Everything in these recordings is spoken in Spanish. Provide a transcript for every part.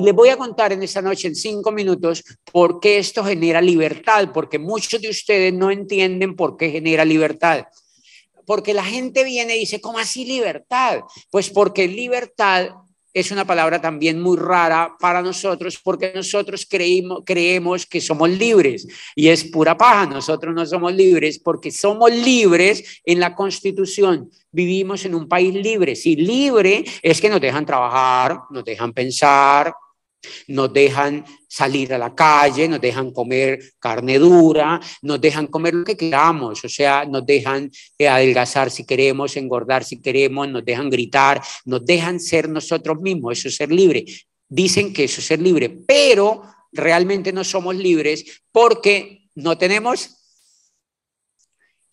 Y les voy a contar en esta noche, en cinco minutos, por qué esto genera libertad, porque muchos de ustedes no entienden por qué genera libertad. Porque la gente viene y dice, ¿cómo así libertad? Pues porque libertad es una palabra también muy rara para nosotros porque nosotros creemos que somos libres y es pura paja, nosotros no somos libres porque somos libres en la constitución, vivimos en un país libre, si libre es que nos dejan trabajar, nos dejan pensar, nos dejan salir a la calle, nos dejan comer carne dura, nos dejan comer lo que queramos, o sea, nos dejan eh, adelgazar si queremos, engordar si queremos, nos dejan gritar, nos dejan ser nosotros mismos, eso es ser libre. Dicen que eso es ser libre, pero realmente no somos libres porque no tenemos...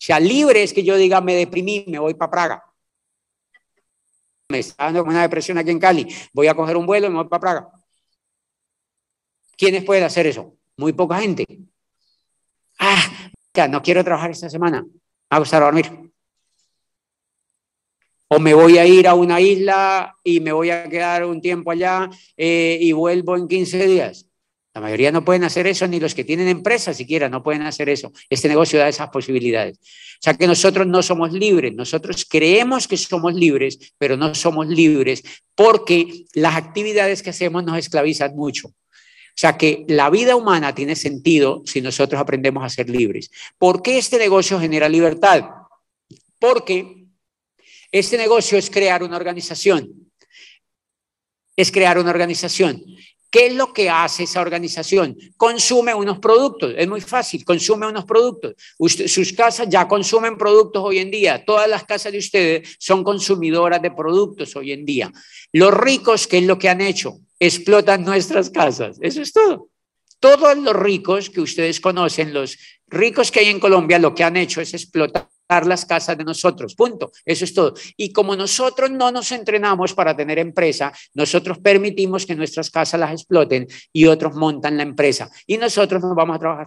O sea, libre es que yo diga, me deprimí, me voy para Praga me está dando una depresión aquí en Cali, voy a coger un vuelo y me voy para Praga. ¿Quiénes pueden hacer eso? Muy poca gente. Ah, no quiero trabajar esta semana. Me va a gustar dormir. O me voy a ir a una isla y me voy a quedar un tiempo allá eh, y vuelvo en 15 días. La mayoría no pueden hacer eso, ni los que tienen empresas siquiera no pueden hacer eso. Este negocio da esas posibilidades. O sea que nosotros no somos libres, nosotros creemos que somos libres, pero no somos libres porque las actividades que hacemos nos esclavizan mucho sea que la vida humana tiene sentido si nosotros aprendemos a ser libres. ¿Por qué este negocio genera libertad? Porque este negocio es crear una organización. Es crear una organización. ¿Qué es lo que hace esa organización? Consume unos productos, es muy fácil, consume unos productos. sus casas ya consumen productos hoy en día, todas las casas de ustedes son consumidoras de productos hoy en día. Los ricos, ¿qué es lo que han hecho? explotan nuestras casas. Eso es todo. Todos los ricos que ustedes conocen, los ricos que hay en Colombia, lo que han hecho es explotar las casas de nosotros, punto. Eso es todo. Y como nosotros no nos entrenamos para tener empresa, nosotros permitimos que nuestras casas las exploten y otros montan la empresa. Y nosotros no vamos a trabajar.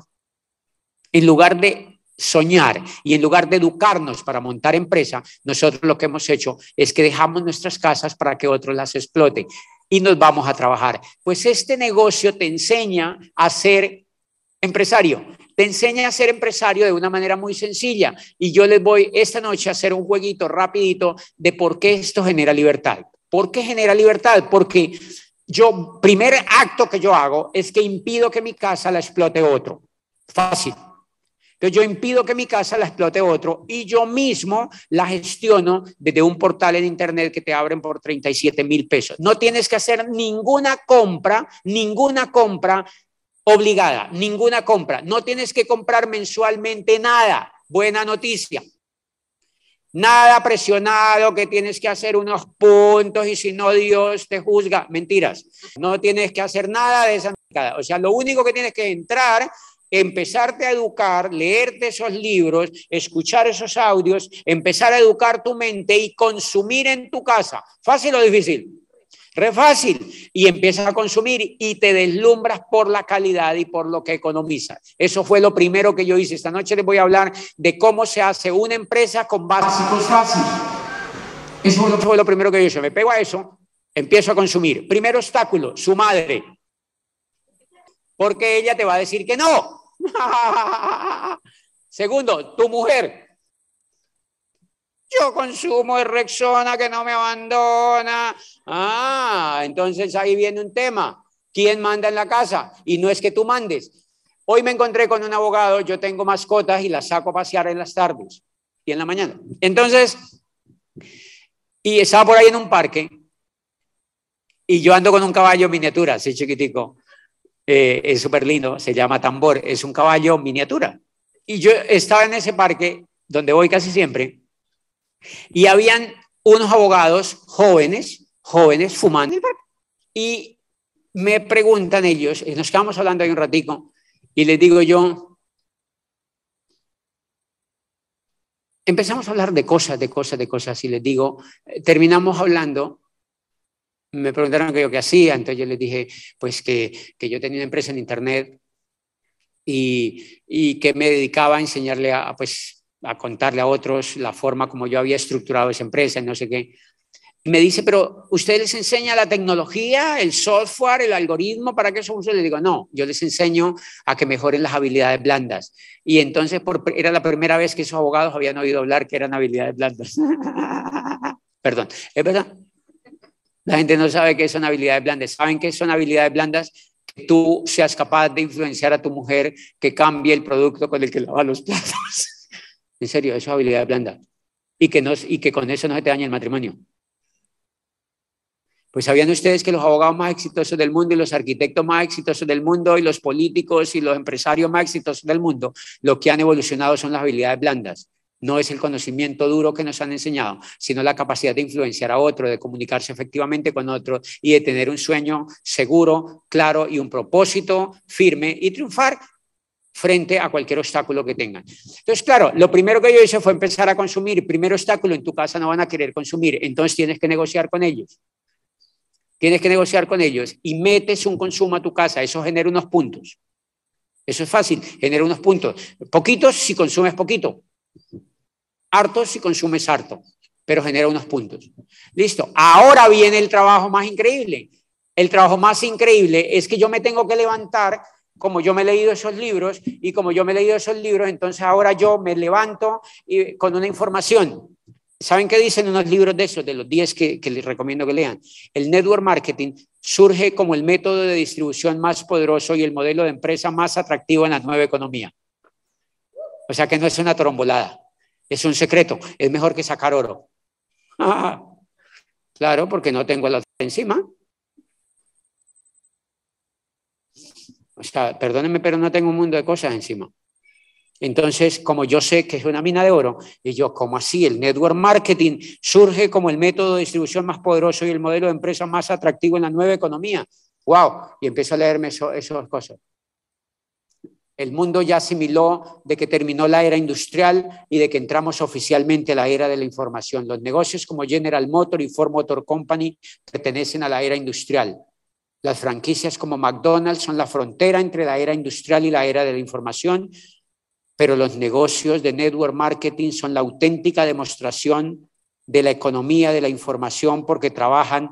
En lugar de soñar y en lugar de educarnos para montar empresa, nosotros lo que hemos hecho es que dejamos nuestras casas para que otros las exploten y nos vamos a trabajar. Pues este negocio te enseña a ser empresario, te enseña a ser empresario de una manera muy sencilla. Y yo les voy esta noche a hacer un jueguito rapidito de por qué esto genera libertad. ¿Por qué genera libertad? Porque yo, primer acto que yo hago es que impido que mi casa la explote otro. Fácil. Entonces yo impido que mi casa la explote otro y yo mismo la gestiono desde un portal en internet que te abren por 37 mil pesos. No tienes que hacer ninguna compra, ninguna compra obligada, ninguna compra. No tienes que comprar mensualmente nada. Buena noticia. Nada presionado que tienes que hacer unos puntos y si no Dios te juzga. Mentiras. No tienes que hacer nada de esa. O sea, lo único que tienes que entrar empezarte a educar, leerte esos libros, escuchar esos audios, empezar a educar tu mente y consumir en tu casa. ¿Fácil o difícil? Re fácil. Y empiezas a consumir y te deslumbras por la calidad y por lo que economizas. Eso fue lo primero que yo hice. Esta noche les voy a hablar de cómo se hace una empresa con básicos fácil. Eso fue lo primero que yo hice. Me pego a eso, empiezo a consumir. Primer obstáculo, su madre. Porque ella te va a decir que no. Segundo, tu mujer. Yo consumo el Rexona que no me abandona. Ah, entonces ahí viene un tema. ¿Quién manda en la casa? Y no es que tú mandes. Hoy me encontré con un abogado, yo tengo mascotas y las saco a pasear en las tardes y en la mañana. Entonces, y estaba por ahí en un parque y yo ando con un caballo miniatura, así chiquitico. Eh, es súper lindo, se llama Tambor, es un caballo miniatura. Y yo estaba en ese parque, donde voy casi siempre, y habían unos abogados jóvenes, jóvenes, fumando Y me preguntan ellos, eh, nos quedamos hablando ahí un ratico, y les digo yo, empezamos a hablar de cosas, de cosas, de cosas, y les digo, eh, terminamos hablando me preguntaron qué yo qué hacía, entonces yo les dije, pues que, yo tenía una empresa en internet y, que me dedicaba a enseñarle a, pues, a contarle a otros la forma como yo había estructurado esa empresa y no sé qué. me dice, pero ¿usted les enseña la tecnología, el software, el algoritmo para que eso use? Le digo, no, yo les enseño a que mejoren las habilidades blandas. Y entonces era la primera vez que esos abogados habían oído hablar que eran habilidades blandas. Perdón, es verdad. La gente no sabe qué son habilidades blandas. ¿Saben qué son habilidades blandas? Que tú seas capaz de influenciar a tu mujer que cambie el producto con el que lava los platos. en serio, eso es habilidad blanda. Y que, con eso no se te dañe el matrimonio. Pues sabían ustedes que los abogados más exitosos del mundo y los arquitectos más exitosos del mundo y los políticos y los empresarios más exitosos del mundo, lo que han evolucionado son las habilidades blandas no es el conocimiento duro que nos han enseñado, sino la capacidad de influenciar a otro, de comunicarse efectivamente con otro y de tener un sueño seguro, claro y un propósito firme y triunfar frente a cualquier obstáculo que tengan. Entonces, claro, lo primero que yo hice fue empezar a consumir. Primer obstáculo, en tu casa no van a querer consumir, entonces tienes que negociar con ellos. Tienes que negociar con ellos y metes un consumo a tu casa, eso genera unos puntos. Eso es fácil, genera unos puntos. Poquitos si consumes poquito harto si consumes harto, pero genera unos puntos. Listo. Ahora viene el trabajo más increíble. El trabajo más increíble es que yo me tengo que levantar como yo me he leído esos libros y como yo me he leído esos libros, entonces ahora yo me levanto y, con una información. ¿Saben qué dicen unos libros de esos, de los 10 que, que les recomiendo que lean? El network marketing surge como el método de distribución más poderoso y el modelo de empresa más atractivo en la nueva economía. O sea que no es una trombolada. Es un secreto, es mejor que sacar oro. claro, porque no tengo la encima. O sea, perdónenme, pero no tengo un mundo de cosas encima. Entonces, como yo sé que es una mina de oro, y yo, como así, el network marketing surge como el método de distribución más poderoso y el modelo de empresa más atractivo en la nueva economía. ¡Wow! Y empiezo a leerme esas cosas. El mundo ya asimiló de que terminó la era industrial y de que entramos oficialmente a la era de la información. Los negocios como General Motor y Ford Motor Company pertenecen a la era industrial. Las franquicias como McDonald's son la frontera entre la era industrial y la era de la información, pero los negocios de network marketing son la auténtica demostración de la economía de la información porque trabajan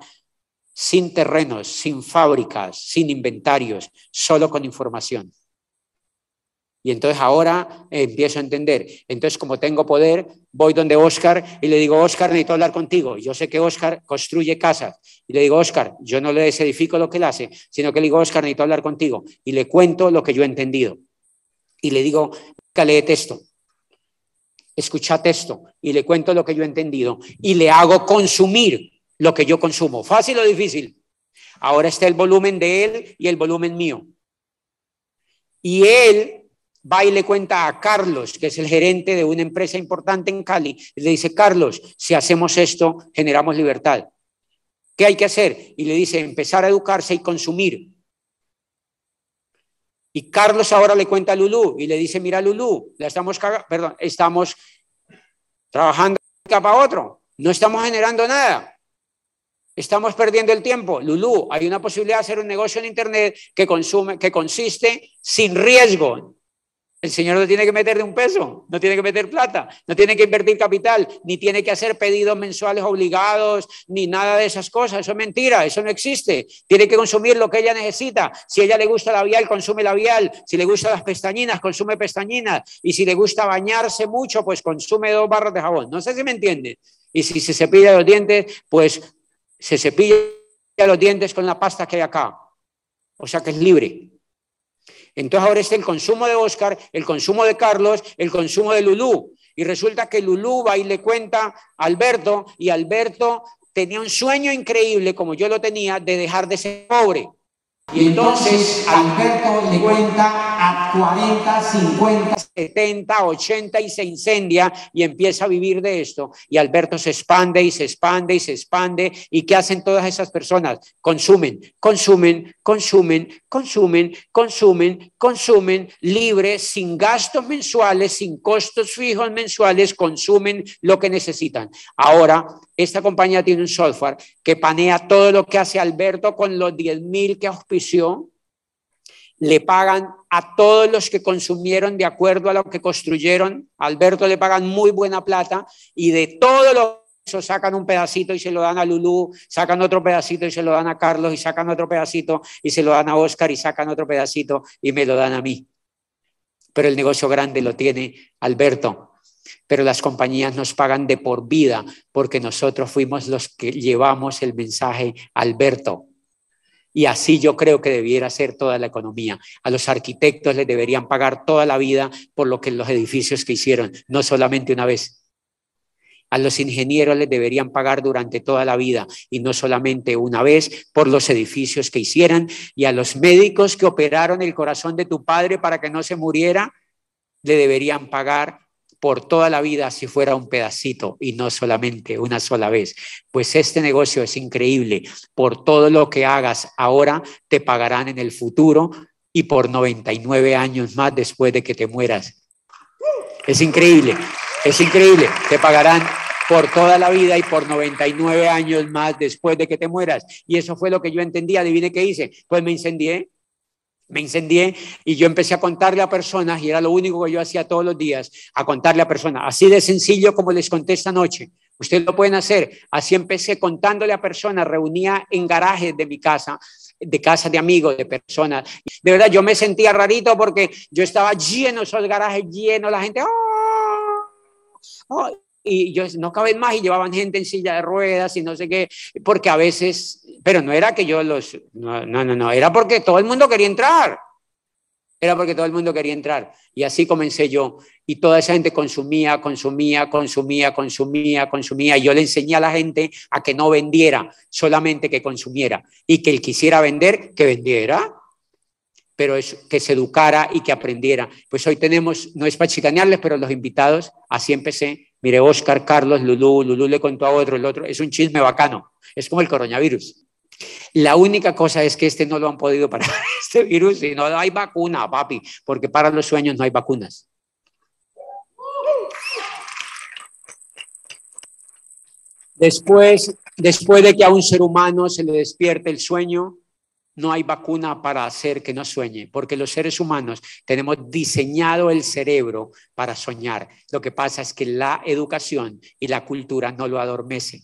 sin terrenos, sin fábricas, sin inventarios, solo con información. Y entonces ahora empiezo a entender. Entonces, como tengo poder, voy donde Oscar y le digo, Oscar, necesito hablar contigo. Yo sé que Oscar construye casas. Y le digo, Oscar, yo no le desedifico lo que él hace, sino que le digo, Oscar, necesito hablar contigo. Y le cuento lo que yo he entendido. Y le digo, lee texto. Escucha texto. Y le cuento lo que yo he entendido. Y le hago consumir lo que yo consumo. ¿Fácil o difícil? Ahora está el volumen de él y el volumen mío. Y él va y le cuenta a Carlos, que es el gerente de una empresa importante en Cali, le dice, Carlos, si hacemos esto, generamos libertad. ¿Qué hay que hacer? Y le dice, empezar a educarse y consumir. Y Carlos ahora le cuenta a Lulú y le dice, mira Lulú, la estamos, perdón, estamos trabajando a otro, no estamos generando nada. Estamos perdiendo el tiempo. Lulú, hay una posibilidad de hacer un negocio en Internet que, consume, que consiste sin riesgo, el señor no tiene que meter de un peso, no tiene que meter plata, no tiene que invertir capital, ni tiene que hacer pedidos mensuales obligados, ni nada de esas cosas. Eso es mentira, eso no existe. Tiene que consumir lo que ella necesita. Si ella le gusta labial, consume labial. Si le gustan las pestañinas, consume pestañinas. Y si le gusta bañarse mucho, pues consume dos barras de jabón. No sé si me entiende. Y si se cepilla los dientes, pues se cepilla los dientes con la pasta que hay acá. O sea que es libre. Entonces ahora está el consumo de Oscar, el consumo de Carlos, el consumo de Lulú. Y resulta que Lulú va y le cuenta a Alberto y Alberto tenía un sueño increíble, como yo lo tenía, de dejar de ser pobre. Y entonces Alberto le cuenta a 40, 50, 70, 80 y se incendia y empieza a vivir de esto. Y Alberto se expande y se expande y se expande. ¿Y qué hacen todas esas personas? Consumen, consumen, consumen, consumen, consumen, consumen, libre, sin gastos mensuales, sin costos fijos mensuales, consumen lo que necesitan. Ahora esta compañía tiene un software que panea todo lo que hace Alberto con los 10.000 que auspició. Le pagan a todos los que consumieron de acuerdo a lo que construyeron. A Alberto le pagan muy buena plata y de todo lo eso sacan un pedacito y se lo dan a Lulú, sacan otro pedacito y se lo dan a Carlos, y sacan otro pedacito y se lo dan a Oscar, y sacan otro pedacito y me lo dan a mí. Pero el negocio grande lo tiene Alberto pero las compañías nos pagan de por vida porque nosotros fuimos los que llevamos el mensaje Alberto. Y así yo creo que debiera ser toda la economía. A los arquitectos les deberían pagar toda la vida por lo que los edificios que hicieron, no solamente una vez. A los ingenieros les deberían pagar durante toda la vida y no solamente una vez por los edificios que hicieran. Y a los médicos que operaron el corazón de tu padre para que no se muriera, le deberían pagar por toda la vida si fuera un pedacito y no solamente una sola vez. Pues este negocio es increíble. Por todo lo que hagas ahora, te pagarán en el futuro y por 99 años más después de que te mueras. Es increíble, es increíble. Te pagarán por toda la vida y por 99 años más después de que te mueras. Y eso fue lo que yo entendía. Adivine qué hice. Pues me incendié. Me incendié y yo empecé a contarle a personas, y era lo único que yo hacía todos los días, a contarle a personas, así de sencillo como les conté esta noche. Ustedes lo pueden hacer. Así empecé contándole a personas, reunía en garajes de mi casa, de casa de amigos, de personas. De verdad, yo me sentía rarito porque yo estaba lleno, esos garajes lleno, la gente, ¡ah! ¡Ah! y yo no caben más y llevaban gente en silla de ruedas y no sé qué, porque a veces, pero no era que yo los, no, no, no, era porque todo el mundo quería entrar. Era porque todo el mundo quería entrar. Y así comencé yo. Y toda esa gente consumía, consumía, consumía, consumía, consumía. Y yo le enseñé a la gente a que no vendiera, solamente que consumiera. Y que él quisiera vender, que vendiera pero es que se educara y que aprendiera. Pues hoy tenemos, no es para chicanearles, pero los invitados, así empecé Mire, Oscar, Carlos, Lulú, Lulú le contó a otro, el otro. Es un chisme bacano. Es como el coronavirus. La única cosa es que este no lo han podido parar, este virus, y no hay vacuna, papi, porque para los sueños no hay vacunas. Después, después de que a un ser humano se le despierte el sueño, no hay vacuna para hacer que no sueñe, porque los seres humanos tenemos diseñado el cerebro para soñar. Lo que pasa es que la educación y la cultura no lo adormecen.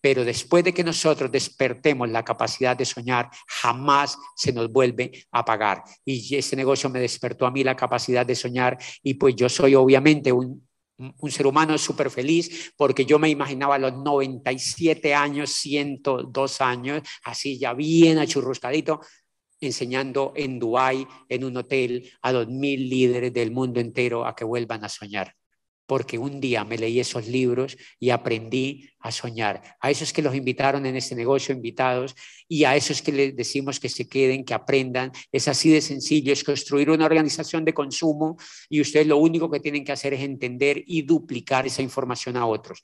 Pero después de que nosotros despertemos la capacidad de soñar, jamás se nos vuelve a pagar. Y ese negocio me despertó a mí la capacidad de soñar y pues yo soy obviamente un un ser humano súper feliz porque yo me imaginaba a los 97 años, 102 años, así ya bien achurruscadito, enseñando en Dubái, en un hotel, a los mil líderes del mundo entero a que vuelvan a soñar porque un día me leí esos libros y aprendí a soñar. A esos que los invitaron en este negocio, invitados, y a esos que les decimos que se queden, que aprendan. Es así de sencillo, es construir una organización de consumo y ustedes lo único que tienen que hacer es entender y duplicar esa información a otros.